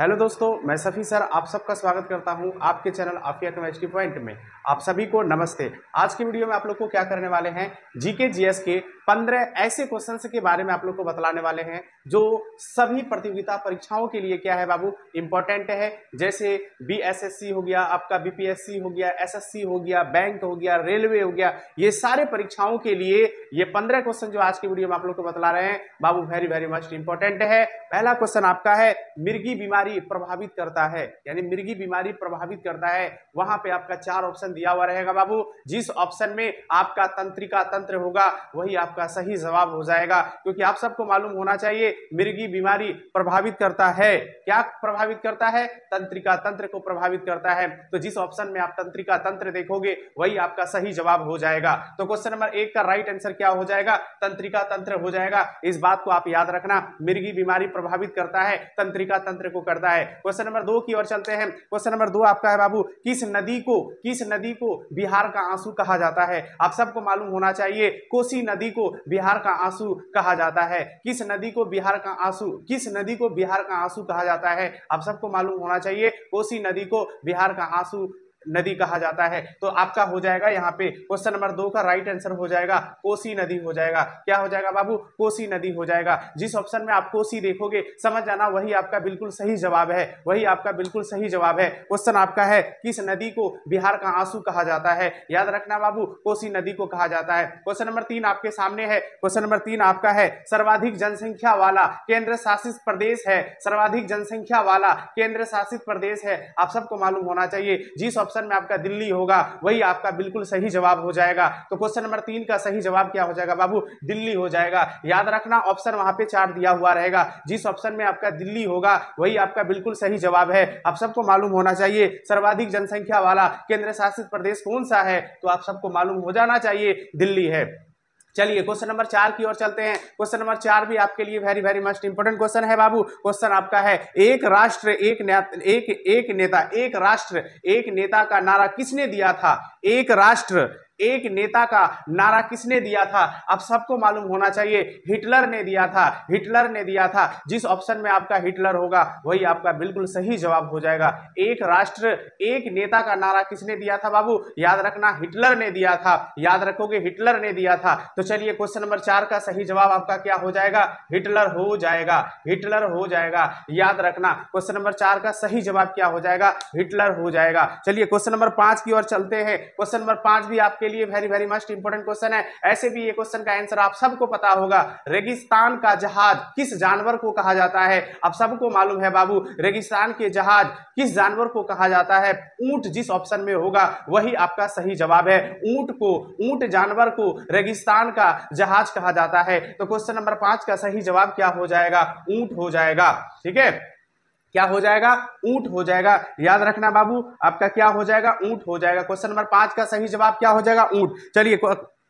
hello दोस्तों मैं सफ़ी sir आप सबका स्वागत करता हूं आपके चैनल आफिया केमिस्ट्री पॉइंट में आप सभी को नमस्ते आज की वीडियो में आप लोग को क्या करने वाले हैं जीके जीएस के पंद्रह ऐसे क्वेश्चंस के बारे में आप लोग को बतलाने वाले हैं जो सभी प्रतियोगिता परीक्षाओं के लिए क्या है बाबू इंपॉर्टेंट है जैसे बीएसएससी हो गया आपका बीपीएससी हो गया एसएससी हो गया बैंक हो गया रेलवे हो गया ये सारे परीक्षाओं के लिए ये पंद्रह क्वेश्चन जो आज की वीडियो में आप लोग को बतला रहे हैं बाबू वेरी वेरी मस्ट इंपॉर्टेंट है पहला क्वेश्चन आपका है मिर्गी बीमारी प्रभावित करता है यानी मिर्गी बीमारी प्रभावित करता है वहां पर आपका चार ऑप्शन दिया हुआ रहेगा बाबू जिस ऑप्शन में आपका तंत्रिका तंत्र होगा वही आपका सही जवाब हो जाएगा क्योंकि आप सबको मालूम होना चाहिए मिर्गी बीमारी प्रभावित करता है क्या प्रभावित करता है तंत्रिका तंत्र को प्रभावित करता है तो जिस ऑप्शन में आप तंत्रिका तंत्र देखोगे वही आपका सही जवाब हो जाएगा तो क्वेश्चन नंबर एक का राइट आंसर क्या हो जाएगा तंत्रिका तंत्र हो जाएगा इस बात को आप याद रखना मिर्गी बीमारी प्रभावित करता है तंत्रिका तंत्र को करता है क्वेश्चन नंबर दो की ओर चलते हैं क्वेश्चन नंबर दो आपका है बाबू किस नदी को किस नदी नदी को बिहार का आंसू कहा जाता है आप सबको मालूम होना चाहिए कोसी नदी को बिहार का आंसू कहा जाता है किस नदी को बिहार का आंसू किस नदी को बिहार का आंसू कहा जाता है आप सबको मालूम होना चाहिए कोसी नदी को बिहार का आंसू नदी कहा जाता है तो आपका हो जाएगा यहाँ पे क्वेश्चन नंबर दो का राइट आंसर हो जाएगा कोसी नदी हो जाएगा क्या हो जाएगा बाबू कोसी नदी हो जाएगा जिस ऑप्शन में आप कोसी देखोगे समझ जाना वही आपका बिल्कुल सही जवाब है वही आपका बिल्कुल सही जवाब है क्वेश्चन आपका है किस नदी को बिहार का आंसू कहा जाता है याद रखना बाबू कोसी नदी को कहा जाता है क्वेश्चन नंबर तीन आपके सामने है क्वेश्चन नंबर तीन आपका है सर्वाधिक जनसंख्या वाला केंद्र शासित प्रदेश है सर्वाधिक जनसंख्या वाला केंद्र शासित प्रदेश है आप सबको मालूम होना चाहिए जिस ऑप्शन ऑप्शन में आपका दिल्ली होगा वही आपका बिल्कुल सही जवाब हो जाएगा तो क्वेश्चन नंबर तीन का सही जवाब क्या हो जाएगा बाबू दिल्ली हो जाएगा याद रखना ऑप्शन वहां पे चार दिया हुआ रहेगा जिस ऑप्शन में आपका दिल्ली होगा वही आपका बिल्कुल सही जवाब है आप सबको मालूम होना चाहिए सर्वाधिक जनसंख्या वाला केंद्र शासित प्रदेश कौन सा है तो आप सबको मालूम हो जाना चाहिए दिल्ली है चलिए क्वेश्चन नंबर चार की ओर चलते हैं क्वेश्चन नंबर चार भी आपके लिए very very must important question है बाबू क्वेश्चन आपका है एक राष्ट्र एक एक एक नेता एक राष्ट्र एक नेता का नारा किसने दिया था एक राष्ट्र एक नेता का नारा किसने दिया था आप सबको मालूम होना चाहिए हिटलर ने दिया था हिटलर ने दिया था जिस ऑप्शन में आपका हिटलर होगा वही आपका बिल्कुल सही जवाब हो जाएगा एक राष्ट्र एक नेता का नारा किसने दिया था बाबू याद रखना हिटलर ने दिया था याद रखोगे हिटलर ने दिया था तो चलिए क्वेश्चन नंबर चार का सही जवाब आपका क्या हो जाएगा हिटलर हो जाएगा हिटलर हो जाएगा याद रखना क्वेश्चन नंबर चार का सही जवाब क्या हो जाएगा हिटलर हो जाएगा चलिए क्वेश्चन नंबर पांच की ओर चलते हैं क्वेश्चन नंबर पांच भी आपके आपके लिए very very must important question है ऐसे भी ये क्वेश्चन का आंसर आप सबको पता होगा रेगिस्तान का जहाज किस जानवर को कहा जाता है आप सबको मालूम है बाबू रेगिस्तान के जहाज किस जानवर को कहा जाता है ऊंट जिस ऑप्शन में होगा वही आपका सही जवाब है ऊंट को ऊंट जानवर को रेगिस्तान का जहाज कहा जाता है तो क्वेश्चन नंबर पांच का सही जवाब क्या हो जाएगा ऊंट हो जाएगा ठीक है क्या हो जाएगा ऊंट हो जाएगा याद रखना बाबू आपका क्या हो जाएगा ऊंट हो जाएगा क्वेश्चन नंबर पांच का सही जवाब क्या हो जाएगा ऊंट चलिए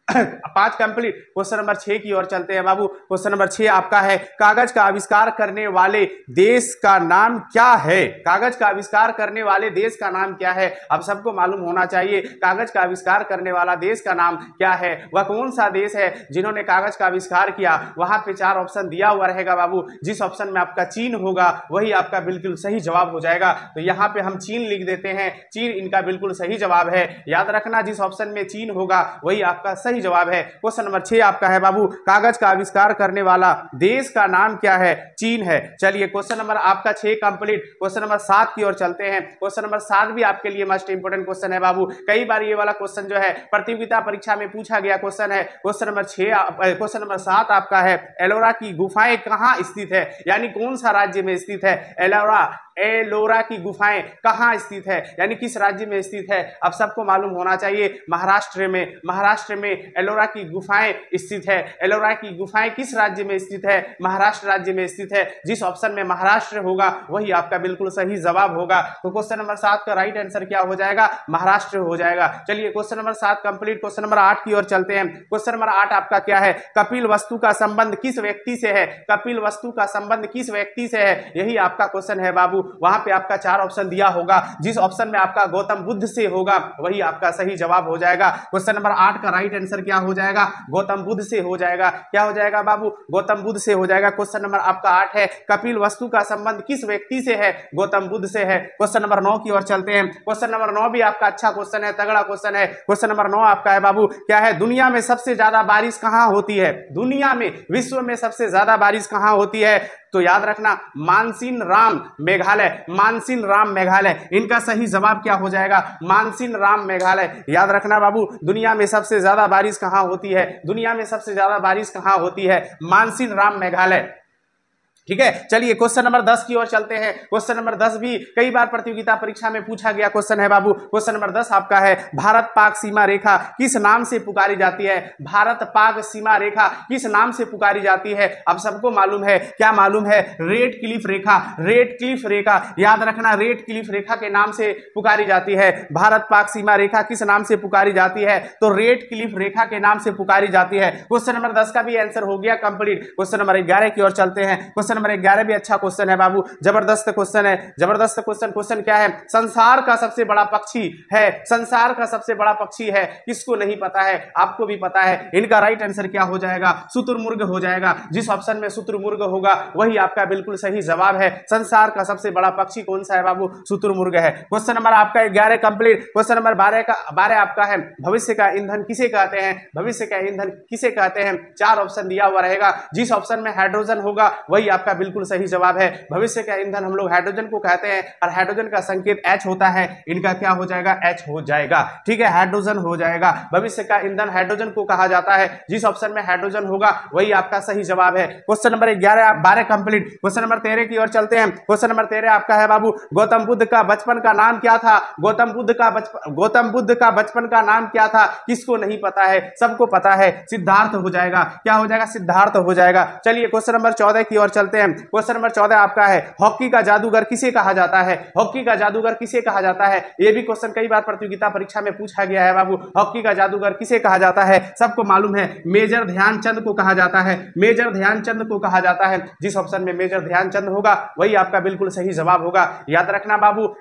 पांच कंप्लीट क्वेश्चन नंबर छह की ओर चलते हैं बाबू क्वेश्चन नंबर छह आपका है कागज का आविष्कार करने वाले देश का नाम क्या है कागज का आविष्कार करने वाले देश का नाम क्या है अब सबको मालूम होना चाहिए कागज का आविष्कार करने वाला देश का नाम क्या है वह कौन सा देश है जिन्होंने कागज का आविष्कार किया वहां पे चार ऑप्शन दिया हुआ रहेगा बाबू जिस ऑप्शन में आपका चीन होगा वही आपका बिल्कुल सही जवाब हो जाएगा तो यहाँ पे हम चीन लिख देते हैं चीन इनका बिल्कुल सही जवाब है याद रखना जिस ऑप्शन में चीन होगा वही आपका सही सही जवाब है क्वेश्चन नंबर छह आपका है बाबू कागज का आविष्कार करने वाला देश का नाम क्या है चीन है चलिए क्वेश्चन नंबर आपका छह कंप्लीट क्वेश्चन नंबर सात की ओर चलते हैं क्वेश्चन नंबर सात भी आपके लिए मस्ट इंपोर्टेंट क्वेश्चन है बाबू कई बार ये वाला क्वेश्चन जो है प्रतियोगिता परीक्षा में पूछा गया क्वेश्चन है क्वेश्चन नंबर छह क्वेश्चन नंबर सात आपका है एलोरा की गुफाएं कहाँ स्थित है यानी कौन सा राज्य में स्थित है एलोरा एलोरा की गुफाएं कहाँ स्थित है यानी किस राज्य में स्थित है अब सबको मालूम होना चाहिए महाराष्ट्र में महाराष्ट्र में एलोरा की गुफाएं स्थित है एलोरा की गुफाएं किस राज्य में स्थित है महाराष्ट्र राज्य में स्थित है जिस ऑप्शन में महाराष्ट्र होगा वही आपका बिल्कुल सही जवाब होगा तो क्वेश्चन नंबर सात का राइट आंसर क्या हो जाएगा महाराष्ट्र हो जाएगा चलिए क्वेश्चन नंबर सात कंप्लीट क्वेश्चन नंबर आठ की ओर चलते हैं क्वेश्चन नंबर आठ आपका क्या है कपिल वस्तु का संबंध किस व्यक्ति से है कपिल वस्तु का संबंध किस व्यक्ति से है यही आपका क्वेश्चन है बाबू वहां पे आपका चार ऑप्शन दिया होगा जिस ऑप्शन में आपका गौतम बुद्ध से होगा वही आपका सही जवाब हो जाएगा क्वेश्चन नंबर आठ का राइट आंसर क्या हो जाएगा गौतम बुद्ध से हो जाएगा क्या हो जाएगा बाबू गौतम बुद्ध से हो जाएगा क्वेश्चन नंबर आपका आठ है कपिल वस्तु का संबंध किस व्यक्ति से है गौतम बुद्ध से है क्वेश्चन नंबर नौ की ओर चलते हैं क्वेश्चन नंबर नौ भी आपका अच्छा क्वेश्चन है तगड़ा क्वेश्चन है क्वेश्चन नंबर नौ आपका है बाबू क्या है दुनिया में सबसे ज्यादा बारिश कहाँ होती है दुनिया में विश्व में सबसे ज्यादा बारिश कहाँ होती है तो याद रखना मानसिन राम मेघालय मेघालय मानसिन राम मेघालय इनका सही जवाब क्या हो जाएगा मानसिन राम मेघालय याद रखना बाबू दुनिया में सबसे ज्यादा बारिश कहाँ होती है दुनिया में सबसे ज्यादा बारिश कहाँ होती है मानसिन राम मेघालय ठीक है चलिए क्वेश्चन नंबर दस की ओर चलते हैं क्वेश्चन नंबर दस भी कई बार प्रतियोगिता परीक्षा में पूछा गया क्वेश्चन है बाबू क्वेश्चन नंबर दस आपका है भारत पाक सीमा रेखा किस नाम से पुकारी जाती है भारत पाक सीमा रेखा किस नाम से पुकारी जाती है अब सबको मालूम है क्या मालूम है रेड क्लिफ रेखा रेड क्लिफ रेखा याद रखना रेड क्लिफ रेखा के नाम से पुकारी जाती है भारत पाक सीमा रेखा किस नाम से पुकारी जाती है तो रेड क्लिफ रेखा के नाम से पुकारी जाती है क्वेश्चन नंबर दस का भी आंसर हो गया कंप्लीट क्वेश्चन नंबर ग्यारह की ओर चलते हैं क्वेश्चन नंबर ग्यारह भी अच्छा क्वेश्चन है बाबू जबरदस्त क्वेश्चन है जबरदस्त क्वेश्चन क्वेश्चन क्या है संसार का सबसे बड़ा पक्षी है संसार का सबसे बड़ा पक्षी है किसको नहीं पता है आपको भी पता है इनका राइट आंसर क्या हो जाएगा सूत्रमुर्ग हो जाएगा जिस ऑप्शन में सूत्रमुर्ग होगा वही आपका बिल्कुल सही जवाब है संसार का सबसे बड़ा पक्षी कौन सा है बाबू सूत्रमुर्ग है क्वेश्चन नंबर आपका ग्यारह कंप्लीट क्वेश्चन नंबर बारह का बारह आपका है भविष्य का ईंधन किसे कहते हैं भविष्य का ईंधन किसे कहते हैं चार ऑप्शन दिया हुआ रहेगा जिस ऑप्शन में हाइड्रोजन होगा वही आप आपका बिल्कुल सही जवाब है भविष्य का ईंधन हम लोग हाइड्रोजन को कहते हैं और हाइड्रोजन का संकेत एच होता है इनका क्या हो जाएगा एच हो जाएगा ठीक है हाइड्रोजन हो जाएगा भविष्य का ईंधन हाइड्रोजन को कहा जाता है जिस ऑप्शन में हाइड्रोजन होगा वही आपका सही जवाब है क्वेश्चन नंबर ग्यारह बारह कंप्लीट क्वेश्चन नंबर तेरह की ओर चलते हैं क्वेश्चन नंबर तेरह आपका है बाबू गौतम बुद्ध का बचपन का नाम क्या था गौतम बुद्ध का बचपन गौतम बुद्ध का बचपन का नाम क्या था किसको नहीं पता है सबको पता है सिद्धार्थ हो जाएगा क्या हो जाएगा सिद्धार्थ हो जाएगा चलिए क्वेश्चन नंबर चौदह की ओर चलते करते हैं क्वेश्चन नंबर चौदह आपका है हॉकी का जादूगर किसे कहा जाता है हॉकी का जादूगर किसे कहा जाता है यह भी क्वेश्चन कई बार प्रतियोगिता परीक्षा में पूछा गया है बाबू हॉकी का जादूगर किसे कहा जाता है सबको मालूम है मेजर ध्यानचंद को कहा जाता है मेजर ध्यानचंद को कहा जाता है जिस ऑप्शन में मेजर ध्यानचंद होगा वही आपका बिल्कुल सही जवाब होगा याद रखना बाबू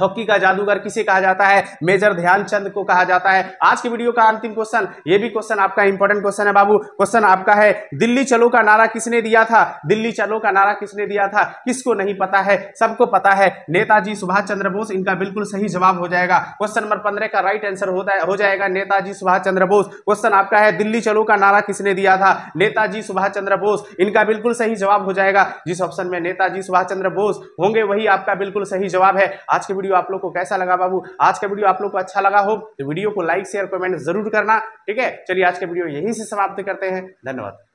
हॉकी का जादूगर किसे कहा जाता है मेजर ध्यानचंद को कहा जाता है आज के वीडियो का अंतिम क्वेश्चन ये भी क्वेश्चन आपका इंपॉर्टेंट क्वेश्चन है बाबू क्वेश्चन आपका है दिल्ली चलो का नारा किसने दिया था दिल्ली चलो का नारा किसने दिया था किसको नहीं पता है सबको पता है नेताजी सुभाष चंद्र बोस इनका बिल्कुल सही जवाब हो जाएगा क्वेश्चन नंबर पंद्रह का राइट आंसर होता है हो जाएगा नेताजी सुभाष चंद्र बोस क्वेश्चन आपका है दिल्ली चलो का नारा किसने दिया था नेताजी सुभाष चंद्र बोस इनका बिल्कुल सही जवाब हो जाएगा जिस ऑप्शन में नेताजी सुभाष चंद्र बोस होंगे वही आपका बिल्कुल सही जवाब है आज के वीडियो आप लोग को कैसा लगा बाबू आज का वीडियो आप लोग को अच्छा लगा हो तो वीडियो को लाइक शेयर कमेंट जरूर करना ठीक है चलिए आज का वीडियो यहीं से समाप्त करते हैं धन्यवाद